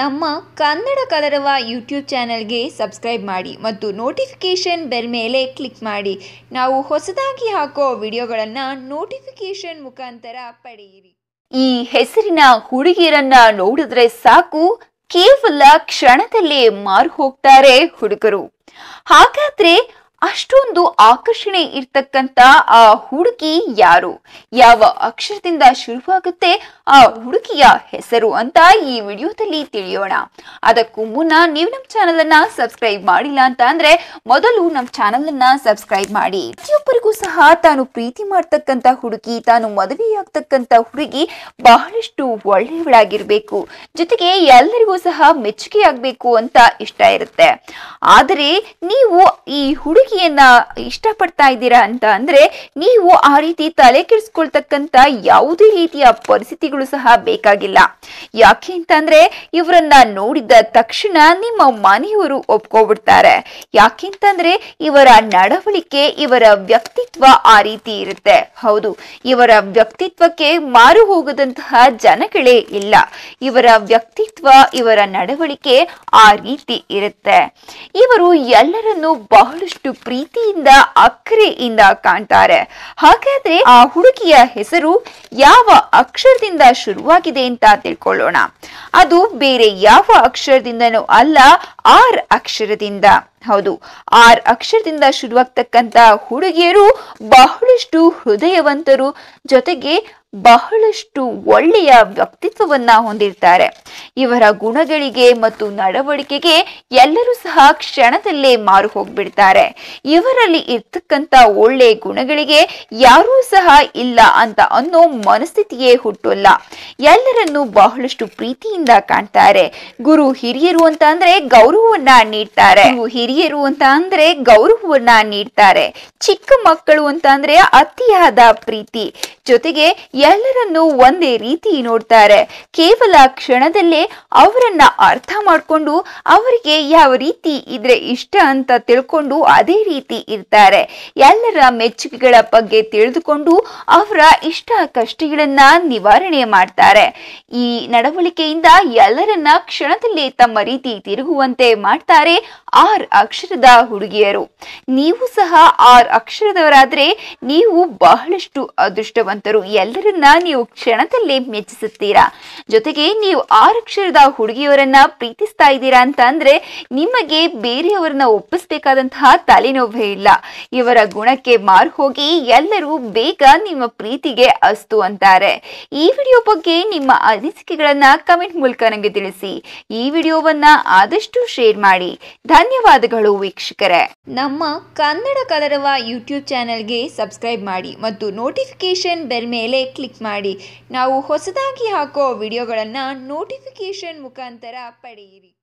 ನಮ್ಮ ಕನ್ನಡ ಕಲರವ ಯೂಟ್ಯೂಬ್ ಚಾನೆಲ್ಗೆ ಸಬ್ಸ್ಕ್ರೈಬ್ ಮಾಡಿ ಮತ್ತು ನೋಟಿಫಿಕೇಷನ್ ಬೆಲ್ ಮೇಲೆ ಕ್ಲಿಕ್ ಮಾಡಿ ನಾವು ಹೊಸದಾಗಿ ಹಾಕೋ ವಿಡಿಯೋಗಳನ್ನು ನೋಟಿಫಿಕೇಷನ್ ಮುಖಾಂತರ ಪಡೆಯಿರಿ ಈ ಹೆಸರಿನ ಹುಡುಗಿಯರನ್ನ ನೋಡಿದ್ರೆ ಸಾಕು ಕೇವಲ ಕ್ಷಣದಲ್ಲೇ ಮಾರು ಹೋಗ್ತಾರೆ ಹುಡುಗರು ಹಾಗಾದ್ರೆ ಅಷ್ಟೊಂದು ಆಕರ್ಷಣೆ ಇರ್ತಕ್ಕಂತ ಆ ಹುಡುಗಿ ಯಾರು ಯಾವ ಅಕ್ಷರದಿಂದ ಶುರುವಾಗುತ್ತೆ ಆ ಹುಡುಗಿಯ ಹೆಸರು ಅಂತ ಈ ವಿಡಿಯೋದಲ್ಲಿ ತಿಳಿಯೋಣ ಅದಕ್ಕೂ ಮುನ್ನ ನೀವು ನಮ್ಮ ಚಾನಲ್ ಅನ್ನ ಸಬ್ಸ್ಕ್ರೈಬ್ ಮಾಡಿಲ್ಲ ಅಂತ ಅಂದ್ರೆ ಮೊದಲು ನಮ್ಮ ಚಾನಲ್ ಅನ್ನ ಸಬ್ಸ್ಕ್ರೈಬ್ ಮಾಡಿ ಪ್ರತಿಯೊಬ್ಬರಿಗೂ ಸಹ ತಾನು ಪ್ರೀತಿ ಮಾಡ್ತಕ್ಕಂತ ಹುಡುಗಿ ತಾನು ಮದುವೆಯಾಗ್ತಕ್ಕಂತ ಹುಡುಗಿ ಬಹಳಷ್ಟು ಒಳ್ಳೆಯವಳಾಗಿರ್ಬೇಕು ಜೊತೆಗೆ ಎಲ್ಲರಿಗೂ ಸಹ ಮೆಚ್ಚುಗೆಯಾಗಬೇಕು ಅಂತ ಇಷ್ಟ ಇರುತ್ತೆ ಆದರೆ ನೀವು ಈ ಹುಡುಗಿ ಇಷ್ಟ ಇಷ್ಟಪಡ್ತಾ ಇದ್ದೀರಾ ಅಂತ ಅಂದ್ರೆ ನೀವು ಆ ರೀತಿ ತಲೆ ಕೆಡಿಸ್ಕೊಳ್ತಕ್ಕಂತ ಯಾವುದೇ ರೀತಿಯ ಪರಿಸ್ಥಿತಿಗಳು ಸಹ ಬೇಕಾಗಿಲ್ಲ ಯಾಕೆ ಅಂತ ಅಂದ್ರೆ ಇವರನ್ನ ನೋಡಿದ ತಕ್ಷಣ ನಿಮ್ಮ ಮನೆಯವರು ಒಪ್ಕೊಬಿಡ್ತಾರೆ ಯಾಕೆಂತಂದ್ರೆ ಇವರ ನಡವಳಿಕೆ ಇವರ ವ್ಯಕ್ತಿತ್ವ ಆ ರೀತಿ ಇರುತ್ತೆ ಹೌದು ಇವರ ವ್ಯಕ್ತಿತ್ವಕ್ಕೆ ಮಾರು ಹೋಗದಂತಹ ಜನಗಳೇ ಇಲ್ಲ ಇವರ ವ್ಯಕ್ತಿತ್ವ ಇವರ ನಡವಳಿಕೆ ಆ ರೀತಿ ಇರುತ್ತೆ ಇವರು ಎಲ್ಲರನ್ನು ಬಹಳಷ್ಟು ಪ್ರೀತಿಯಿಂದ ಅಕ್ರೆಯಿಂದ ಕಾಣ್ತಾರೆ ಹಾಗಾದ್ರೆ ಆ ಹುಡುಗಿಯ ಹೆಸರು ಯಾವ ಅಕ್ಷರದಿಂದ ಶುರುವಾಗಿದೆ ಅಂತ ತಿಳ್ಕೊಳ್ಳೋಣ ಅದು ಬೇರೆ ಯಾವ ಅಕ್ಷರದಿಂದನೂ ಅಲ್ಲ ಆರ್ ಅಕ್ಷರದಿಂದ ಹೌದು ಆರ್ ಅಕ್ಷರದಿಂದ ಶುರುವಾಗ್ತಕ್ಕಂತ ಹುಡುಗಿಯರು ಬಹಳಷ್ಟು ಹೃದಯವಂತರು ಜೊತೆಗೆ ಬಹಳಷ್ಟು ಒಳ್ಳೆಯ ವ್ಯಕ್ತಿತ್ವವನ್ನ ಹೊಂದಿರ್ತಾರೆ ಇವರ ಗುಣಗಳಿಗೆ ಮತ್ತು ನಡವಳಿಕೆಗೆ ಎಲ್ಲರೂ ಸಹ ಕ್ಷಣದಲ್ಲೇ ಮಾರು ಹೋಗ್ಬಿಡ್ತಾರೆ ಇವರಲ್ಲಿ ಇರ್ತಕ್ಕಂತ ಒಳ್ಳೆ ಗುಣಗಳಿಗೆ ಯಾರೂ ಸಹ ಇಲ್ಲ ಅಂತ ಅನ್ನೋ ಮನಸ್ಥಿತಿಯೇ ಹುಟ್ಟಲ್ಲ ಎಲ್ಲರನ್ನು ಬಹಳಷ್ಟು ಪ್ರೀತಿಯಿಂದ ಕಾಣ್ತಾರೆ ಗುರು ಹಿರಿಯರು ಅಂತ ಅಂದ್ರೆ ಗೌರವವನ್ನ ನೀಡ್ತಾರೆ ಹಿರಿಯರು ಅಂತ ಅಂದ್ರೆ ಗೌರವವನ್ನ ನೀಡ್ತಾರೆ ಚಿಕ್ಕ ಮಕ್ಕಳು ಅಂತ ಅಂದ್ರೆ ಅತಿಯಾದ ಪ್ರೀತಿ ಜೊತೆಗೆ ಎಲ್ಲರನ್ನು ಒಂದೇ ರೀತಿ ನೋಡ್ತಾರೆ ಕೇವಲ ಕ್ಷಣದಲ್ಲೇ ಅವರನ್ನ ಅರ್ಥ ಮಾಡಿಕೊಂಡು ಅವರಿಗೆ ಯಾವ ರೀತಿ ಇದ್ರೆ ಇಷ್ಟ ಅಂತ ತಿಳ್ಕೊಂಡು ಅದೇ ರೀತಿ ಇರ್ತಾರೆ ಎಲ್ಲರ ಮೆಚ್ಚುಗೆಗಳ ಬಗ್ಗೆ ತಿಳಿದುಕೊಂಡು ಅವರ ಇಷ್ಟ ಕಷ್ಟಗಳನ್ನ ನಿವಾರಣೆ ಮಾಡ್ತಾರೆ ಈ ನಡವಳಿಕೆಯಿಂದ ಎಲ್ಲರನ್ನ ಕ್ಷಣದಲ್ಲಿ ತಮ್ಮ ರೀತಿ ತಿರುಗುವಂತೆ ಮಾಡ್ತಾರೆ ಆರ್ ಅಕ್ಷರದ ಹುಡುಗಿಯರು ನೀವು ಸಹ ಆರ್ ಅಕ್ಷರದವರಾದ್ರೆ ನೀವು ಬಹಳಷ್ಟು ಅದೃಷ್ಟವಂತರು ಎಲ್ಲರನ್ನ ನೀವು ಕ್ಷಣದಲ್ಲಿ ಮೆಚ್ಚಿಸುತ್ತೀರಾ ಜೊತೆಗೆ ನೀವು ಆರ್ ಅಕ್ಷರದ ಹುಡುಗಿಯವರನ್ನ ಪ್ರೀತಿಸ್ತಾ ಇದ್ದೀರಾ ಅಂತ ಅಂದ್ರೆ ನಿಮಗೆ ಬೇರೆಯವರನ್ನ ಒಪ್ಪಿಸ್ಬೇಕಾದಂತಹ ತಲೆನೋವೇ ಇಲ್ಲ ಇವರ ಗುಣಕ್ಕೆ ಮಾರು ಹೋಗಿ ಎಲ್ಲರೂ ಬೇಗ ನಿಮ್ಮ ಪ್ರೀತಿಗೆ ಅಸ್ತು ಅಂತಾರೆ ಈ ವಿಡಿಯೋ ಬಗ್ಗೆ ನಿಮ್ಮ ಅನಿಸಿಕೆಗಳನ್ನ ಕಮೆಂಟ್ ಮೂಲಕ ನನಗೆ ತಿಳಿಸಿ ಈ ವಿಡಿಯೋವನ್ನ ಆದಷ್ಟು ಶೇರ್ ಮಾಡಿ ಧನ್ಯವಾದಗಳು ವೀಕ್ಷಕರೇ ನಮ್ಮ ಕನ್ನಡ ಕಲರವ ಯೂಟ್ಯೂಬ್ ಚಾನೆಲ್ಗೆ ಸಬ್ಸ್ಕ್ರೈಬ್ ಮಾಡಿ ಮತ್ತು ನೋಟಿಫಿಕೇಶನ್ ಬೆಲ್ ಮೇಲೆ ಕ್ಲಿಕ್ ಮಾಡಿ ನಾವು ಹೊಸದಾಗಿ ಹಾಕೋ ವಿಡಿಯೋಗಳನ್ನು ನೋಟಿಫಿಕೇಶನ್ ಅಪ್ಲಿಕೇಶನ್ ಮುಖಾಂತರ ಪಡೆಯಿರಿ